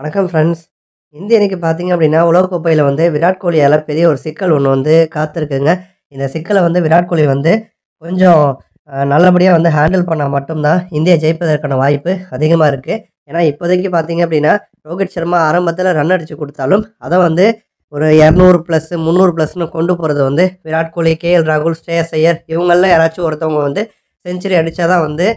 வணக்கம் ஃப்ரெண்ட்ஸ் இந்த இன்றைக்கி பார்த்தீங்க அப்படின்னா உலகக்கோப்பையில் வந்து விராட் கோலியால் பெரிய ஒரு சிக்கல் ஒன்று வந்து காத்திருக்குங்க இந்த சிக்கலை வந்து விராட் கோலி வந்து கொஞ்சம் நல்லபடியாக வந்து ஹேண்டில் பண்ணால் மட்டும்தான் இந்தியா ஜெயிப்பதற்கான வாய்ப்பு அதிகமாக இருக்குது ஏன்னா இப்போதைக்கு பார்த்தீங்க அப்படின்னா ரோஹித் சர்மா ஆரம்பத்தில் ரன் அடித்து கொடுத்தாலும் அதை வந்து ஒரு இரநூறு ப்ளஸ்ஸு முந்நூறு ப்ளஸ்னு கொண்டு போகிறது வந்து விராட் கோலி கே எல் ராகுல் ஸ்ரேயஸ் ஐயர் யாராச்சும் ஒருத்தவங்க வந்து செஞ்சுரி அடித்தா தான் வந்து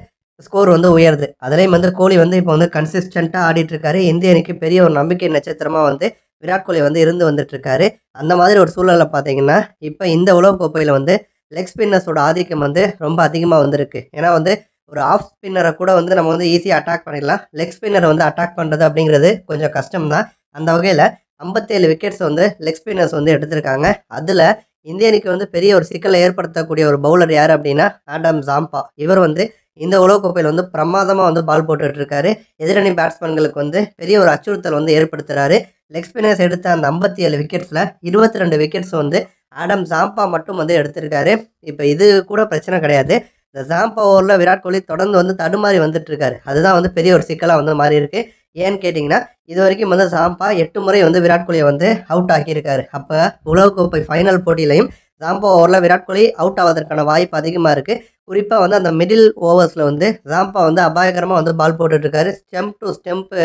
ஸ்கோர் வந்து உயருது அதுலேயும் வந்து கோலி வந்து இப்போ வந்து கன்சிஸ்டண்ட்டாக ஆடிட்டு இருக்காரு இந்திய அணிக்கு பெரிய ஒரு நம்பிக்கை நட்சத்திரமாக வந்து விராட் கோலி வந்து இருந்து வந்துட்டு இருக்காரு அந்த மாதிரி ஒரு சூழலில் பார்த்தீங்கன்னா இப்போ இந்த உலக கோப்பையில் வந்து லெக் ஸ்பின்னர்ஸோட ஆதிக்கம் வந்து ரொம்ப அதிகமாக வந்திருக்கு ஏன்னா வந்து ஒரு ஆஃப் ஸ்பின்னரை கூட வந்து நம்ம வந்து ஈஸியாக அட்டாக் பண்ணிடலாம் லெக் ஸ்பின்னரை வந்து அட்டாக் பண்ணுறது அப்படிங்கிறது கொஞ்சம் கஷ்டம்தான் அந்த வகையில் ஐம்பத்தேழு விக்கெட்ஸ் வந்து லெக் ஸ்பின்னர்ஸ் வந்து எடுத்திருக்காங்க அதில் இந்திய அணிக்கு வந்து பெரிய ஒரு சிக்கலை ஏற்படுத்தக்கூடிய ஒரு பவுலர் யார் அப்படின்னா ஆடம் ஜாம்பா இவர் வந்து இந்த உலக கோப்பையில் வந்து பிரமாதமாக வந்து பால் இருக்காரு எதிரணி பேட்ஸ்மேன்களுக்கு வந்து பெரிய ஒரு அச்சுறுத்தல் வந்து ஏற்படுத்துகிறாரு லெக் ஸ்பின்னர்ஸ் எடுத்த அந்த ஐம்பத்தி ஏழு விக்கெட்ஸில் இருபத்தி ரெண்டு விக்கெட்ஸ் வந்து ஆடம் சாம்பா மட்டும் வந்து எடுத்திருக்காரு இப்போ இது கூட பிரச்சனை கிடையாது இந்த ஜாம்பா ஓவரில் விராட் கோலி தொடர்ந்து வந்து தடுமாறி வந்துட்டுருக்காரு அதுதான் வந்து பெரிய ஒரு சிக்கலாக வந்து மாறி இருக்குது ஏன்னு கேட்டிங்கன்னா இது வரைக்கும் வந்து சாம்பா எட்டு முறை வந்து விராட் கோலியை வந்து அவுட் ஆக்கியிருக்காரு அப்போ உலகக்கோப்பை ஃபைனல் போட்டியிலையும் ஜாம்போ ஓவரில் விராட் கோலி அவுட் ஆவதற்கான வாய்ப்பு அதிகமாக இருக்குது குறிப்பாக வந்து அந்த மிடில் ஓவர்ஸில் வந்து ராம்பா வந்து அபாயகரமாக வந்து பால் போட்டுட்ருக்காரு ஸ்டெம்ப் டு ஸ்டெம்ப்பு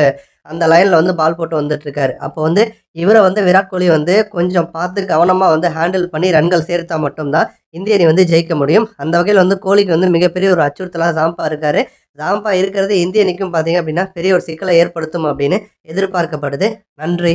அந்த லைனில் வந்து பால் போட்டு வந்துட்டுருக்காரு அப்போ வந்து இவரை வந்து விராட் கோலி வந்து கொஞ்சம் பார்த்து கவனமாக வந்து ஹேண்டில் பண்ணி ரன்கள் சேர்த்தா மட்டும்தான் இந்திய அணி வந்து ஜெயிக்க முடியும் அந்த வகையில் வந்து கோலிக்கு வந்து மிகப்பெரிய ஒரு அச்சுறுத்தலாக ஜாம்பா இருக்கார் ஜாம்பா இருக்கிறது இந்திய அணிக்கும் பார்த்தீங்க அப்படின்னா பெரிய ஒரு சிக்கலை ஏற்படுத்தும் அப்படின்னு எதிர்பார்க்கப்படுது நன்றி